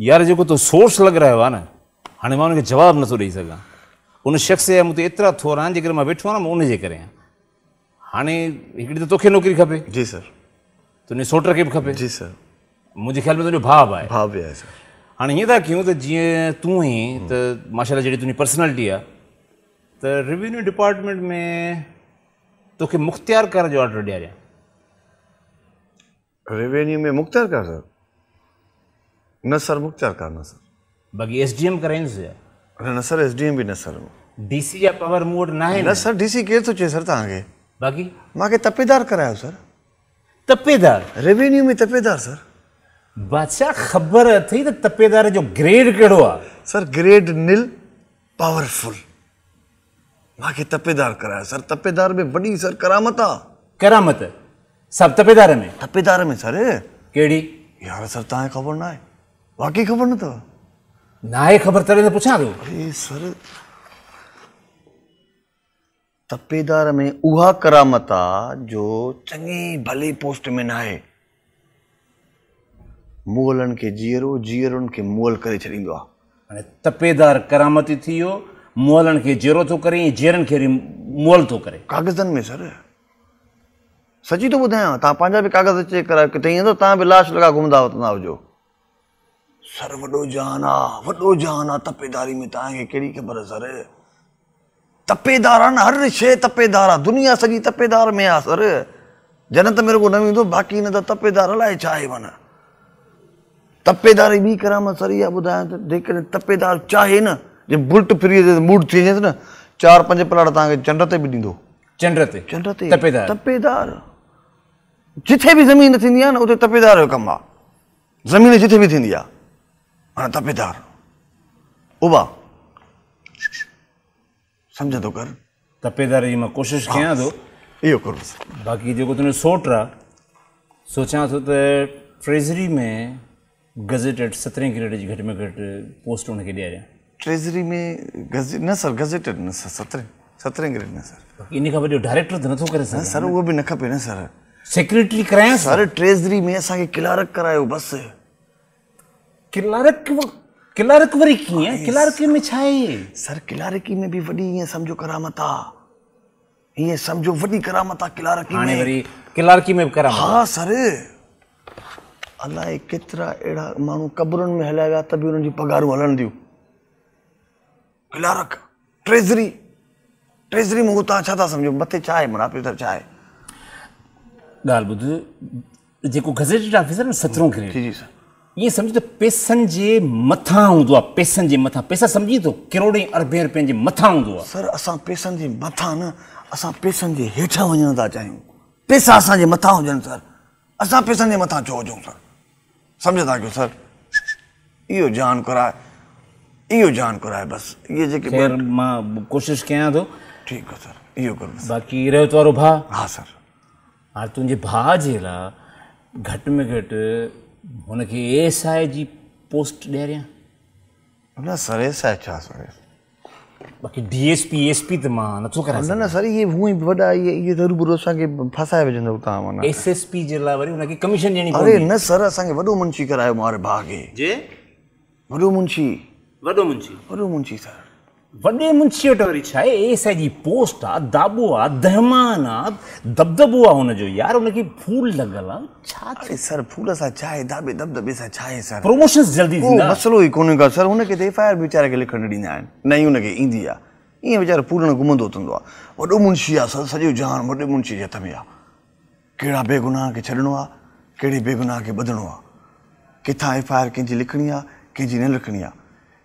यार जो तो सोर्स लग लॻारायो आहे न हाणे मां हुनखे जवाबु नथो ॾेई सघां उन शख़्स जा मूं ते थोर आहिनि जेकर वेठो ना मां उनजे करे आहियां तोखे नौकरी खपे जी सर तुंहिंजे सोट के बि खपे जी सर मुंहिंजे ख़्याल में तुंहिंजो भाउ बि आहे भाउ बि सर हाणे हीअं था कयूं त जीअं तूं ई त माशाला जहिड़ी तुंहिंजी पर्सनैलिटी आहे त रेवेन्यू डिपार्टमेंट में तोखे मुख़्तियार कर जो ऑडर ॾियारियां रेवेन्यू में मुख़्तियार कर सर न सर मुख्तार का न सर बाकी एस डी एम का रेंज आहे न सर एस डी एम बि न सर डीसी जा पावर मूं वटि न न सर डीसी केरु थो तो चए सर तव्हांखे बाक़ी मूंखे तपेदार करायो सर तपेदार रेवेन्यू में तपेदार सर बादशाह ख़बर अथई त तो तपेदार जो ग्रेड कहिड़ो आहे सर ग्रेड निल पावरफुल मूंखे तपेदार करायो सर तपेदार में वॾी सर करामत आहे करामत सभु तपेदार में तपेदार में सर कहिड़ी यार सर तव्हांखे ख़बर न आहे वाक़ई ख़बर न अथव नाहे ख़बर तॾहिं त पुछां थो तपेदार में उहा करामत आहे जो चङी भले पोस्ट में नाहे मुअलनि खे जीअरो जीअरनि खे मुअल करे छॾींदो आहे हाणे तपेदार करामती थी वियो मुअलनि खे जीअरो थो करे जीअरनि खे मोल थो करे कागज़नि में सर सची थो ॿुधायां तव्हां पंहिंजा बि कागज़ चेक करायो किथे वेंदव तव्हां बि लाश लॻा घुमंदा वठंदा सर वो जहान आहे वॾो तपेदारी में तव्हांखे कहिड़ी ख़बर आहे सर तपेदार हर शइ तपेदार दुनिया सॼी तपेदार में आ सर जनत में रुगो न वेंदो बाक़ी न तपेदार अलाए छा आहे माना तपेदारी ॿी करामत सर इहा ॿुधायां त जेकॾहिं तपेदार चाहे न जे बुलट फ्री मूड थी वञे न चार पंज प्लाट तव्हांखे चंड ते बि ॾींदो चंड ते चंड ते तपेदार तपेदार जिथे भी ज़मीन थींदी आहे उते तपेदार जो कमु आहे ज़मीन जिथे भी थींदी आहे અન તપેદાર ઉબા સમજા તો કર તપેદાર જી મે કોશિશ કેયા તો એયો કર બાકી જો તને સોટરા સોચા થા તો ફ્રીઝરી મે ગઝિટેડ 17 ગ્રેટ જ ઘર મે ઘર પોસ્ટ ઓને કે લે ટ્રેઝરી મે ગઝિ ના સર ગઝિટેડ ને 17 17 ગ્રેટ ને સર ઇની ખબર ડાયરેક્ટર ને થા કરે સર ઓ ભી ન ખપે ને સર સેક્રેટરી કરાય સર ટ્રેઝરી મે આસા કે ક્લાર્ક કરાયો બસ किलारक किला रिकवरी की है किला में छा है सर किला में बि वॾी ईअं सम्झो करामत आहे ईअं सम्झो वॾी करामत आहे किला वरी किला हाँ, में बि करामत हाँ, सर अलाए केतिरा अहिड़ा माण्हू क़बरुनि में हलाया विया त बि उन्हनि जी पघारूं किलारक ट्रेज़री ट्रेज़री में तव्हां छा था सम्झो मथे छा आहे मुनाफ़े त छा आहे ॻाल्हि जेको गज़ेटेड ऑफिसर न सतरों ग्रेड जी जी सर ईअं सम्झ त पैसनि जे मथा हूंदो आहे पैसनि जे मथां पैसा सम्झी थो किरोड़े अरबे रुपियनि जे मथां हूंदो आहे असां पैसनि जे मथां न असां पैसनि जे हेठां वञण था चाहियूं पैसा असांजे मथां हुजनि सर असां पैसनि जे मथां छो हुजऊं सर सम्झ था कयो सर इहो जान कराए इहो जान कराए बसि इहे जेके मां कोशिशि कयां थो ठीकु आहे बाक़ी रहत वारो भाउ हा सर हा तुंहिंजे भाउ जे लाइ घटि में घटि हुनखे एस आई जी पोस्ट ॾियारियां न सर एस आई सर बाक़ी D S P S P त मां नथो कराए सर इहे हूअं ई वॾा इहे इहे त रूबरू असांखे फासाए विझंदव माना एस एस वरी हुनखे कमीशन ॾियणी अरे न सर असांखे वॾो मुंशी करायो मां भाउ जे वॾो मुंशी वॾो मुंशी वॾो मुंशी सर ವಡ್ಡೆ ಮುಂಚಿಯೊಟ್ಟವ್ರ इच्छा है ऐसा पोस्ट आ दाबो आ दहमान आ दबदबो आ जो यार उनखे फूल लॻल आहे छा अरे सर फूल सां छा दाबे दबदबे सां छा सर प्रमोशंस जल्दी थींदा मसलो ही कोन्हे का सर हुनखे त एफ आई आर वीचारे खे लिखण ॾींदा आहिनि न ई हुनखे घुमंदो थींदो आहे वॾो मुंशी आहे सर सॼो जहान वॾे मुंशी जे हथ में आहे कहिड़ा बेगुनाह खे छॾिणो आहे कहिड़े बेगुनाह खे ॿधणो आहे किथां एफ आई आर कंहिंजी लिखणी आहे कंहिंजी न लिखणी आहे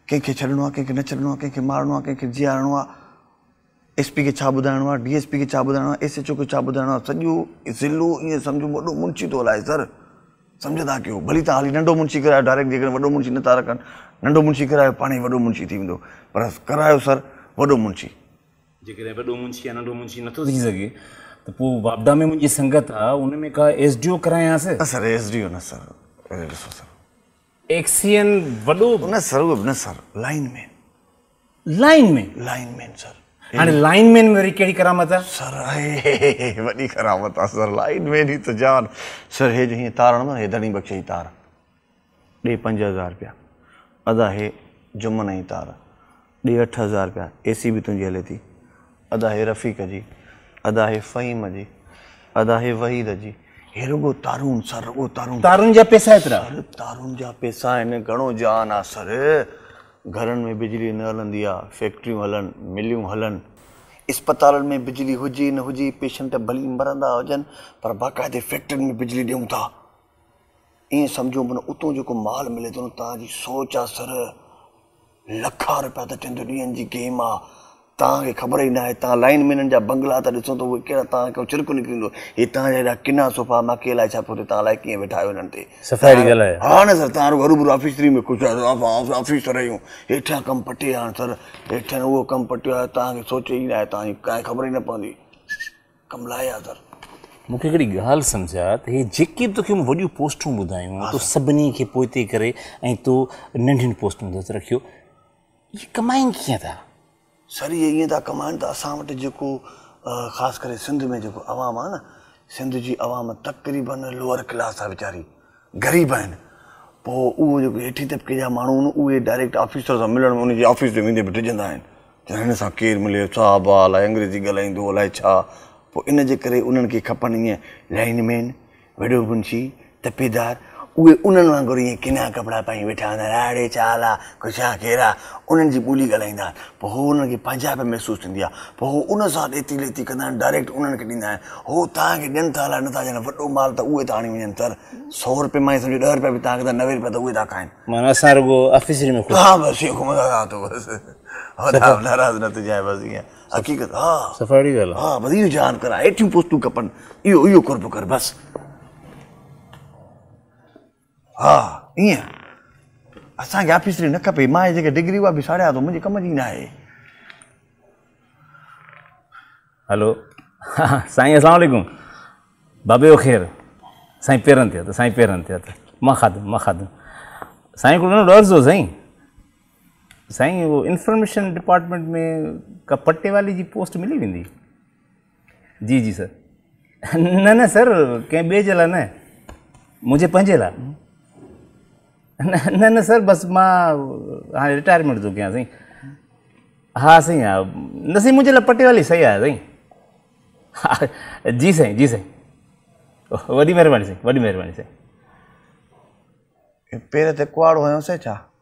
कंहिंखे छॾिणो आहे कंहिंखे न छॾिणो आहे कंहिंखे मारिणो आहे कंहिंखे जीआरणो आहे एस पी छा ॿुधाइणो आहे डी एस पी खे छा ॿुधाइणो आहे एस एच ओ खे छा ॿुधाइणो आहे सॼो ज़िलो ईअं सम्झो वॾो मुंशी तो हलाए सर सम्झंदा कयो भली तव्हां हाली नंढो मुंशी करा डायरेक्ट जेकॾहिं वॾो मुंशी नथा रखनि नंढो मुंशी करायो पाण ई वॾो मुंशी थी वेंदो पर करायो सर वॾो मुंशी जेकॾहिं वॾो मुंशी या नंढो मुंशी नथो थी सके त पोइ वापदा में मुंहिंजी संगत आहे उन में का एस डी ओ करायांसि सर एस ओ न सर ॾिसो सर एक्सीएन वडो न सर वो न sir lineman lineman lineman sir अरे लाइनमैन मेरी केडी करामत है सर आए वडी करामत है सर लाइनमैन ही तो जान सर हे जही तारण में हे धणी बक्षे तार दे 5000 रुपया अदा है जुमन ही तार दे 8000 रुपया एसी भी तुझे हले थी अदा है रफीक जी अदा है फहीम जी अदा है वहीद जी હેરગો તારુણ સરગો તારુણ તારુણ જા પૈસા એતરા અરે તારુણ જા પૈસા એને ઘણો જાન આ સર घरनि में बिजली न हलंदी आहे फैक्ट्रियूं हलन मिलियूं हलनि इस्पतालनि में बिजली हुजे न हुजे पेशेंट भली मरंदा होजन पर बाक़ाइदे फैक्ट्रियुनि में बिजली ॾियूं था ईअं सम्झो उतो जो जेको माल मिले थो तव्हांजी सोच आ सर लखा रुपया त चवंदो ॾींहंनि जी गेम आहे तव्हांखे ख़बर ई न आहे लाइन मैननि जा बंगला था ॾिसो त उहे कहिड़ा तव्हांखे छिरको निकिरींदो हे तव्हांजा किना सोफ़ा मूंखे अलाए छा पुछे वेठा आहियो हाँ ते सर तव्हां रूबरू ऑफिसरी में कुछ ऑफिस रहियूं हेठां कम पटे हाणे सर हेठां उहो कमु पटियो आहे सोचे ई न आहे ख़बर ही न पवंदी कमु लाइ आहे सर मूंखे हिकिड़ी ॻाल्हि सम्झा त हे जेके बि तोखे वॾियूं तो सभिनी खे पोइते करे ऐं तो नंढियुनि पोस्टुनि ते रखियो था सर इहे ईअं था कमाइनि त असां वटि जेको ख़ासि करे सिंध में जेको अवाम आहे न सिंध जी अवाम तकरीबन लोअर क्लास आहे वीचारी ग़रीब आहिनि पोइ उहो जेको हेठी तबिके जा माण्हू आहिनि उहे डायरेक्ट ऑफिसर सां मिलण में उनजी ऑफ़िस ते वेंदे बि डिॼंदा आहिनि त हिन सां केरु मिले साॿ आहे अलाए अंग्रेज़ी ॻाल्हाईंदो अलाए छा पोइ इन जे करे उन्हनि खे खपनि ईअं लाइन वॾो मुंशी तपेदार उहे उन्हनि वांगुरु ईअं किना कपिड़ा पाई वेठा हूंदा आहिनि केरु आहे उन्हनि जी ॿोली ॻाल्हाईंदा आहिनि पोइ उन्हनि खे पंजाब बि महसूसु थींदी आहे पोइ उन सां लेती कंदा आहिनि डायरेक्ट उन्हनि खे ॾींदा आहिनि उहो तव्हांखे ॾियनि था अलाए नथा ॾियनि वॾो माल त उहे त आणी वञनि सर सौ रुपए मां ई सम्झो ॾह रुपया बि तव्हांखे खाइनि में हेठियूं खपनि इहो इहो कर बसि हाँ ईअं असांखे ऑफिस न खपे मां जेके डिग्री उहा भी साड़िया तो मुझे कम की न आहे हलो साईं असां वालेकुम बाबे जो ख़ैरु साईं पेरनि ते साईं पेरनि ते मां खाधुमि मां खाधुमु साईं हिकिड़ो नंढो अर्ज़ु हो साईं साईं उहो इंफॉर्मेशन डिपार्टमेंट में का पटे वाली जी पोस्ट मिली वी जी जी सर न न सर कंहिं ॿिए जे लाइ न मुंहिंजे न न सर बसि मां हाणे रिटायरमेंट थो क्या सही हाँ सही हा न साईं मुंहिंजे लाइ पटियाली सही आहे साईं हा जी सही जी साईं वॾी सही साईं वॾी महिरबानी साईं पेर ते कुआड़ो हुयोसीं छा